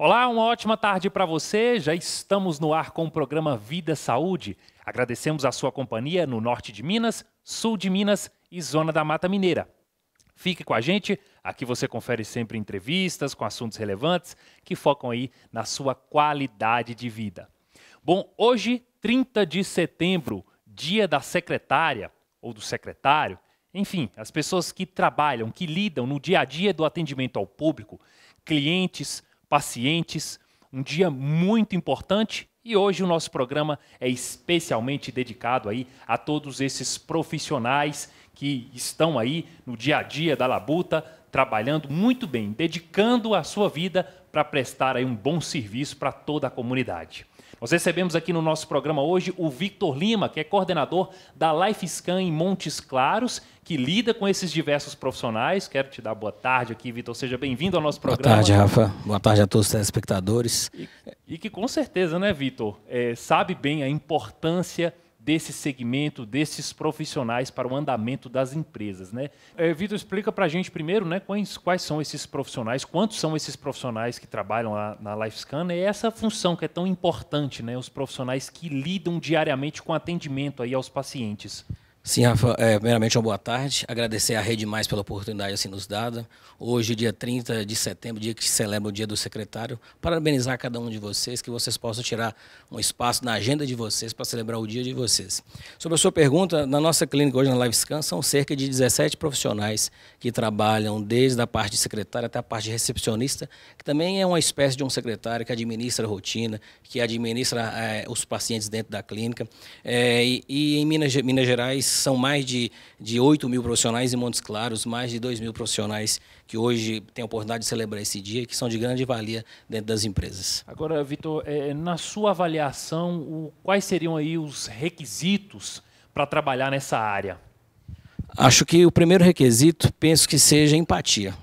Olá, uma ótima tarde para você. Já estamos no ar com o programa Vida Saúde. Agradecemos a sua companhia no norte de Minas, sul de Minas e zona da Mata Mineira. Fique com a gente, aqui você confere sempre entrevistas com assuntos relevantes que focam aí na sua qualidade de vida. Bom, hoje, 30 de setembro, dia da secretária ou do secretário, enfim, as pessoas que trabalham, que lidam no dia a dia do atendimento ao público, clientes, pacientes, um dia muito importante e hoje o nosso programa é especialmente dedicado aí a todos esses profissionais que estão aí no dia a dia da labuta, trabalhando muito bem, dedicando a sua vida para prestar aí um bom serviço para toda a comunidade. Nós recebemos aqui no nosso programa hoje o Victor Lima, que é coordenador da LifeScan em Montes Claros, que lida com esses diversos profissionais. Quero te dar boa tarde aqui, Victor. Seja bem-vindo ao nosso programa. Boa tarde, Rafa. Boa tarde a todos os telespectadores. E, e que com certeza, né, Victor, é, sabe bem a importância desse segmento, desses profissionais para o andamento das empresas. Né? É, Vitor, explica para a gente primeiro né, quais, quais são esses profissionais, quantos são esses profissionais que trabalham lá na LifeScan e é essa função que é tão importante, né, os profissionais que lidam diariamente com atendimento aí aos pacientes. Sim, Rafa, é, primeiramente uma boa tarde. Agradecer à Rede Mais pela oportunidade assim nos dada. Hoje, dia 30 de setembro, dia que se celebra o Dia do Secretário, parabenizar cada um de vocês, que vocês possam tirar um espaço na agenda de vocês para celebrar o dia de vocês. Sobre a sua pergunta, na nossa clínica hoje, na Live Scan são cerca de 17 profissionais que trabalham desde a parte de secretária até a parte de recepcionista, que também é uma espécie de um secretário que administra a rotina, que administra é, os pacientes dentro da clínica. É, e, e em Minas, Minas Gerais, são mais de, de 8 mil profissionais em Montes Claros, mais de 2 mil profissionais que hoje têm a oportunidade de celebrar esse dia que são de grande valia dentro das empresas. Agora, Vitor, é, na sua avaliação, o, quais seriam aí os requisitos para trabalhar nessa área? Acho que o primeiro requisito, penso que seja empatia.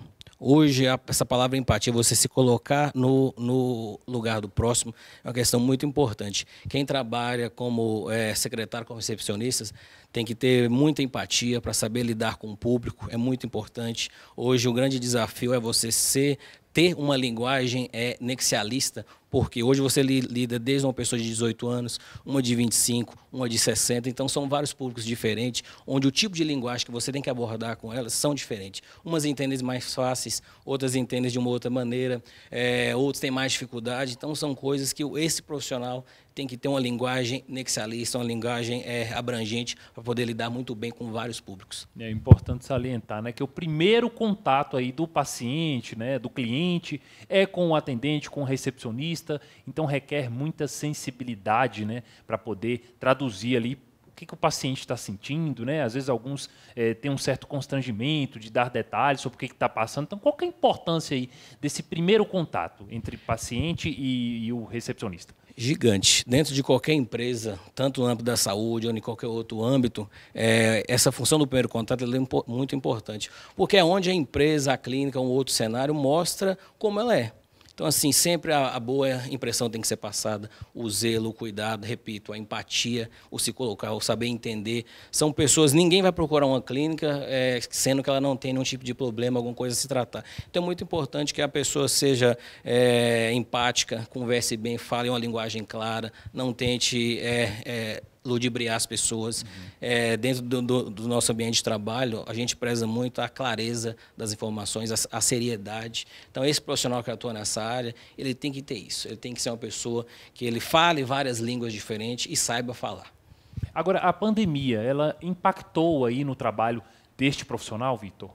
Hoje, a, essa palavra empatia, é você se colocar no, no lugar do próximo, é uma questão muito importante. Quem trabalha como é, secretário, como recepcionistas, tem que ter muita empatia para saber lidar com o público, é muito importante. Hoje, o grande desafio é você ser, ter uma linguagem é, nexialista, porque hoje você lida desde uma pessoa de 18 anos, uma de 25, uma de 60. Então, são vários públicos diferentes, onde o tipo de linguagem que você tem que abordar com elas são diferentes. Umas entendem mais fáceis, outras entendem de uma outra maneira, é, outros têm mais dificuldade. Então, são coisas que esse profissional tem que ter uma linguagem nexialista, uma linguagem é, abrangente, para poder lidar muito bem com vários públicos. É importante salientar né, que o primeiro contato aí do paciente, né, do cliente, é com o atendente, com o recepcionista então requer muita sensibilidade né, para poder traduzir ali o que, que o paciente está sentindo, né? Às vezes alguns é, têm um certo constrangimento de dar detalhes sobre o que está passando. Então, qual é a importância aí desse primeiro contato entre paciente e, e o recepcionista? Gigante. Dentro de qualquer empresa, tanto no âmbito da saúde ou em qualquer outro âmbito, é, essa função do primeiro contato é muito importante. Porque é onde a empresa, a clínica, um outro cenário mostra como ela é. Então, assim, sempre a, a, boa impressão tem que ser passada, o zelo, o cuidado, repito, a empatia, o se colocar, o saber entender. São pessoas, ninguém vai procurar uma clínica é, sendo que ela não tem nenhum tipo de problema, alguma coisa a se tratar. Então, é muito importante que a pessoa seja é, empática, converse bem, fale uma linguagem clara, não tente. É, é ludibriar as pessoas. Uhum. É, dentro do, do, do, nosso ambiente de trabalho, a gente preza muito a clareza das informações, a, a, seriedade. Então, esse profissional que atua nessa área, ele tem que ter isso. Ele tem que ser uma pessoa que ele fale várias línguas diferentes e saiba falar. Agora, a pandemia, ela impactou aí no trabalho deste profissional, Vitor?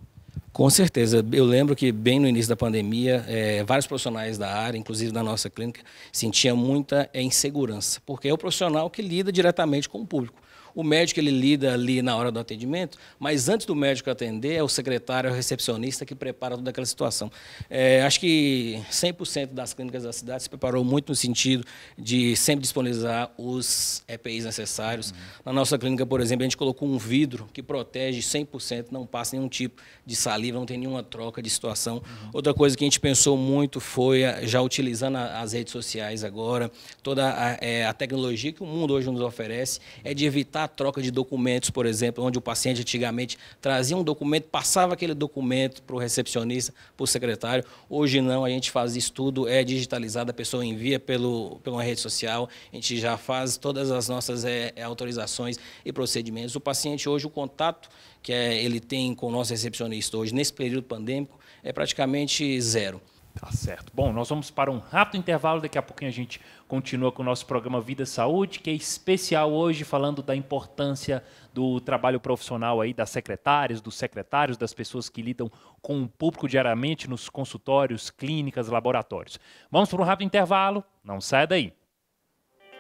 Com certeza. Eu lembro que, bem no início da pandemia, é, vários profissionais da área, inclusive da nossa clínica, sentiam muita insegurança, porque é o profissional que lida diretamente com o público. O médico ele lida ali na hora do atendimento, mas antes do médico atender, é o secretário, é o recepcionista que prepara toda aquela situação. É, acho que 100% das clínicas da cidade se preparou muito no sentido de sempre disponibilizar os EPIs necessários. Uhum. Na nossa clínica, por exemplo, a gente colocou um vidro que protege 100%, não passa nenhum tipo de saliva, não tem nenhuma troca de situação. Uhum. Outra coisa que a gente pensou muito foi, já utilizando as redes sociais agora, toda a, é, a tecnologia que o mundo hoje nos oferece, é de evitar facilitar a troca de documentos, por exemplo, onde o paciente antigamente trazia um documento, passava aquele documento para o recepcionista, para o secretário. Hoje não, a gente faz isso tudo, é digitalizado, a pessoa envia pelo, pela rede social, a gente já faz todas as nossas é, é, autorizações e procedimentos. O paciente hoje, o contato que é, ele tem com o nosso recepcionista hoje, nesse período pandêmico, é praticamente zero. Tá certo. Bom, nós vamos para um rápido intervalo. Daqui a pouquinho a gente continua com o nosso programa Vida Saúde, que é especial hoje falando da importância do trabalho profissional aí das secretárias, dos secretários, das pessoas que lidam com o público diariamente nos consultórios, clínicas, laboratórios. Vamos para um rápido intervalo. Não saia daí.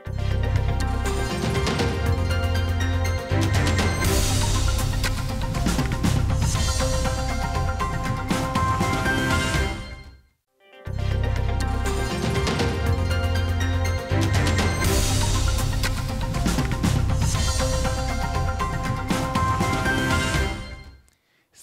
Música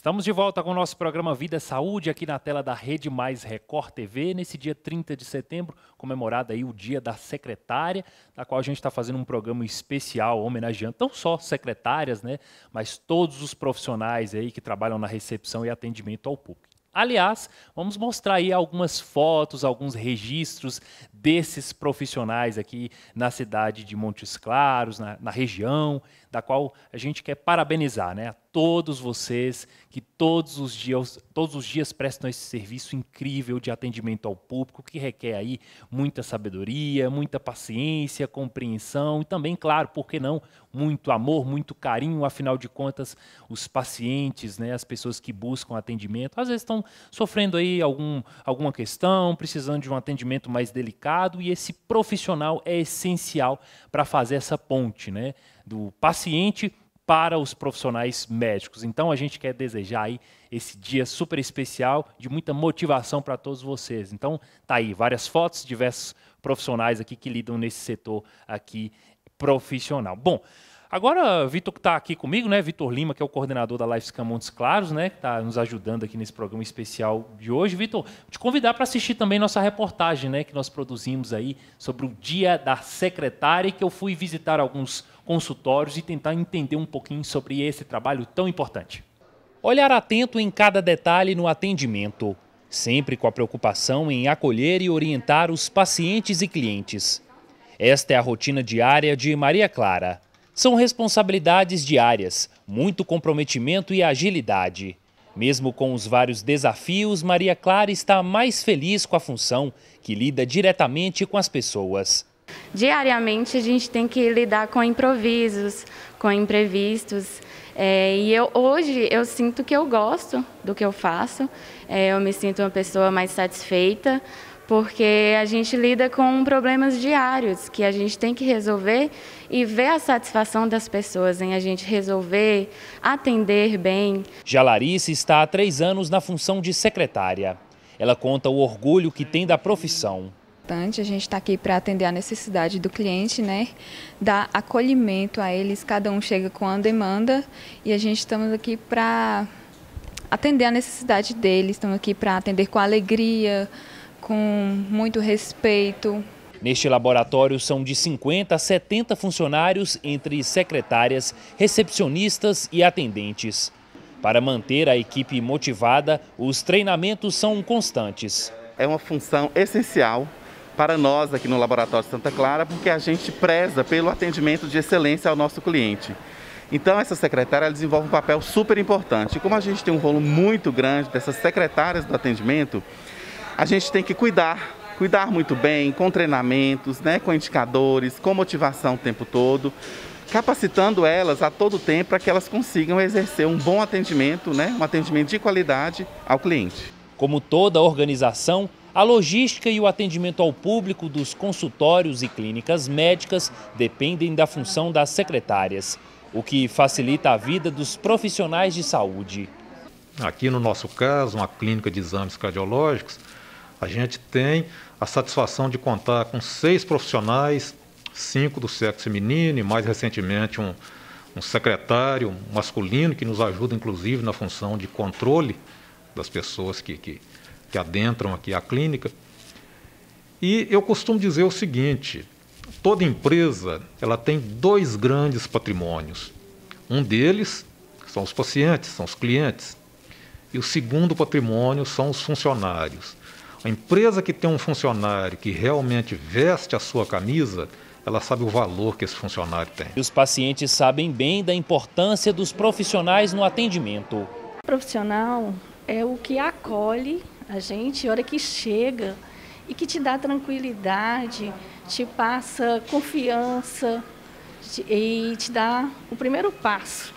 Estamos de volta com o nosso programa Vida Saúde aqui na tela da Rede Mais Record TV, nesse dia 30 de setembro, comemorado aí o Dia da Secretária, da qual a gente está fazendo um programa especial homenageando não só secretárias, né, mas todos os profissionais aí que trabalham na recepção e atendimento ao público. Aliás, vamos mostrar aí algumas fotos, alguns registros desses profissionais aqui na cidade de Montes Claros, na, na região, da qual a gente quer parabenizar né, a todos vocês que todos os, dias, todos os dias prestam esse serviço incrível de atendimento ao público, que requer aí muita sabedoria, muita paciência, compreensão e também, claro, por que não, muito amor, muito carinho, afinal de contas, os pacientes, né, as pessoas que buscam atendimento, às vezes estão sofrendo aí algum, alguma questão, precisando de um atendimento mais delicado e esse profissional é essencial para fazer essa ponte, né? do paciente para os profissionais médicos. Então a gente quer desejar aí esse dia super especial de muita motivação para todos vocês. Então tá aí várias fotos, diversos profissionais aqui que lidam nesse setor aqui profissional. Bom, Agora, Vitor, que está aqui comigo, né? Vitor Lima, que é o coordenador da Scam Montes Claros, né? Que está nos ajudando aqui nesse programa especial de hoje. Vitor, te convidar para assistir também nossa reportagem, né? Que nós produzimos aí sobre o Dia da Secretária, que eu fui visitar alguns consultórios e tentar entender um pouquinho sobre esse trabalho tão importante. Olhar atento em cada detalhe no atendimento, sempre com a preocupação em acolher e orientar os pacientes e clientes. Esta é a rotina diária de Maria Clara são responsabilidades diárias, muito comprometimento e agilidade. Mesmo com os vários desafios, Maria Clara está mais feliz com a função, que lida diretamente com as pessoas. Diariamente a gente tem que lidar com improvisos, com imprevistos. É, e eu, hoje eu sinto que eu gosto do que eu faço, é, eu me sinto uma pessoa mais satisfeita, porque a gente lida com problemas diários que a gente tem que resolver e ver a satisfação das pessoas em a gente resolver, atender bem. Já Larissa está há três anos na função de secretária. Ela conta o orgulho que tem da profissão. A gente está aqui para atender a necessidade do cliente, né? Dar acolhimento a eles. Cada um chega com a demanda e a gente estamos aqui para atender a necessidade deles. Estamos aqui para atender com alegria, com muito respeito. Neste laboratório são de 50 a 70 funcionários, entre secretárias, recepcionistas e atendentes. Para manter a equipe motivada, os treinamentos são constantes. É uma função essencial para nós aqui no Laboratório Santa Clara, porque a gente preza pelo atendimento de excelência ao nosso cliente. Então, essa secretária desenvolve um papel super importante. Como a gente tem um rolo muito grande dessas secretárias do atendimento, a gente tem que cuidar, cuidar muito bem, com treinamentos, né, com indicadores, com motivação o tempo todo, capacitando elas a todo tempo para que elas consigam exercer um bom atendimento, né, um atendimento de qualidade ao cliente. Como toda organização, a logística e o atendimento ao público dos consultórios e clínicas médicas dependem da função das secretárias, o que facilita a vida dos profissionais de saúde. Aqui no nosso caso, uma clínica de exames cardiológicos, a gente tem a satisfação de contar com seis profissionais, cinco do sexo feminino e mais recentemente um, um secretário masculino que nos ajuda inclusive na função de controle das pessoas que, que, que adentram aqui a clínica. E eu costumo dizer o seguinte, toda empresa ela tem dois grandes patrimônios. Um deles são os pacientes, são os clientes. E o segundo patrimônio são os funcionários. A empresa que tem um funcionário que realmente veste a sua camisa, ela sabe o valor que esse funcionário tem. E os pacientes sabem bem da importância dos profissionais no atendimento. O profissional é o que acolhe a gente a hora que chega e que te dá tranquilidade, te passa confiança e te dá o primeiro passo.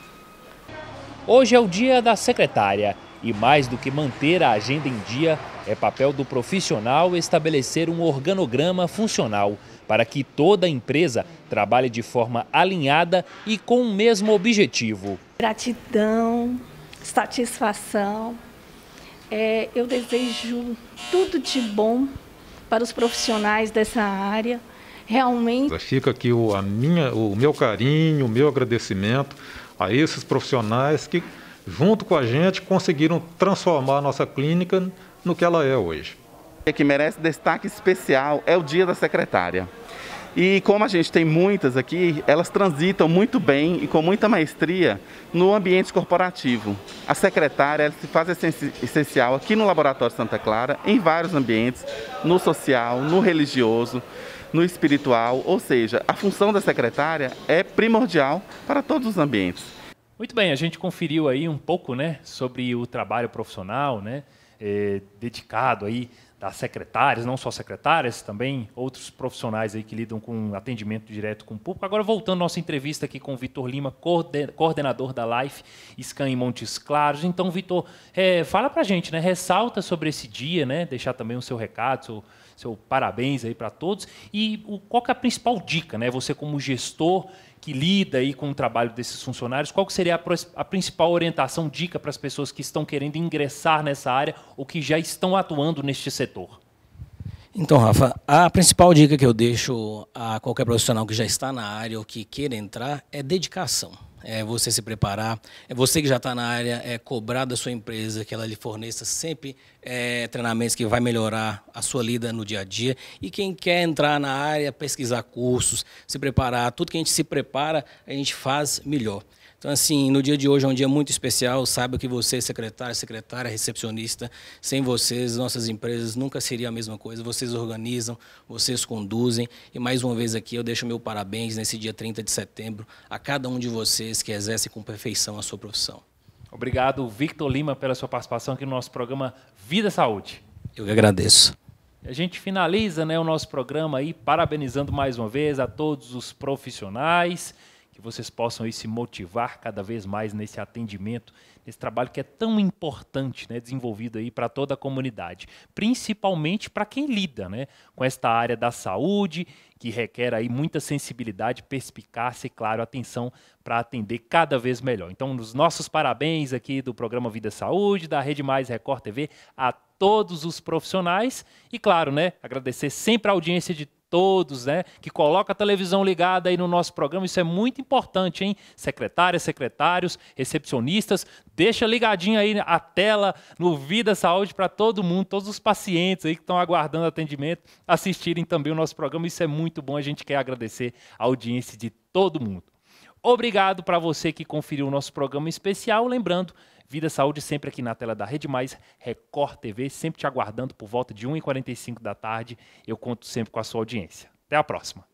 Hoje é o dia da secretária. E mais do que manter a agenda em dia, é papel do profissional estabelecer um organograma funcional para que toda a empresa trabalhe de forma alinhada e com o mesmo objetivo. Gratidão, satisfação. É, eu desejo tudo de bom para os profissionais dessa área. Realmente. Fica aqui o, a minha, o meu carinho, o meu agradecimento a esses profissionais que junto com a gente, conseguiram transformar a nossa clínica no que ela é hoje. O é que merece destaque especial é o Dia da Secretária. E como a gente tem muitas aqui, elas transitam muito bem e com muita maestria no ambiente corporativo. A secretária se faz essencial aqui no Laboratório Santa Clara, em vários ambientes, no social, no religioso, no espiritual, ou seja, a função da secretária é primordial para todos os ambientes. Muito bem, a gente conferiu aí um pouco né, sobre o trabalho profissional né, eh, dedicado aí das secretárias, não só secretárias, também outros profissionais aí que lidam com atendimento direto com o público. Agora, voltando à nossa entrevista aqui com o Vitor Lima, coordenador da Life Scan em Montes Claros. Então, Vitor, é, fala para a gente, né, ressalta sobre esse dia, né, deixar também o seu recado, seu, seu parabéns aí para todos. E o, qual é a principal dica, né? Você como gestor que lida aí com o trabalho desses funcionários, qual seria a, a principal orientação, dica para as pessoas que estão querendo ingressar nessa área ou que já estão atuando neste setor? Então, Rafa, a principal dica que eu deixo a qualquer profissional que já está na área ou que queira entrar é dedicação. É você se preparar, é você que já está na área, é cobrar da sua empresa que ela lhe forneça sempre é, treinamentos que vai melhorar a sua lida no dia a dia. E quem quer entrar na área, pesquisar cursos, se preparar, tudo que a gente se prepara, a gente faz melhor. Então, assim, no dia de hoje é um dia muito especial. Saiba que você, secretário, secretária, recepcionista, sem vocês, nossas empresas nunca seria a mesma coisa. Vocês organizam, vocês conduzem. E mais uma vez aqui eu deixo meu parabéns nesse dia 30 de setembro a cada um de vocês que exerce com perfeição a sua profissão. Obrigado, Victor Lima, pela sua participação aqui no nosso programa Vida Saúde. Eu que agradeço. A gente finaliza né, o nosso programa aí, parabenizando mais uma vez a todos os profissionais que vocês possam aí se motivar cada vez mais nesse atendimento, nesse trabalho que é tão importante, né, desenvolvido aí para toda a comunidade, principalmente para quem lida, né, com esta área da saúde, que requer aí muita sensibilidade, perspicácia e claro, atenção para atender cada vez melhor. Então, os nossos parabéns aqui do programa Vida Saúde, da Rede Mais Record TV, a todos os profissionais e claro, né, agradecer sempre a audiência de todos, né? Que coloca a televisão ligada aí no nosso programa. Isso é muito importante, hein? Secretárias, secretários, recepcionistas, deixa ligadinho aí a tela no Vida Saúde para todo mundo, todos os pacientes aí que estão aguardando atendimento, assistirem também o nosso programa. Isso é muito bom. A gente quer agradecer a audiência de todo mundo. Obrigado para você que conferiu o nosso programa especial. Lembrando, Vida Saúde sempre aqui na tela da Rede Mais, Record TV, sempre te aguardando por volta de 1h45 da tarde. Eu conto sempre com a sua audiência. Até a próxima.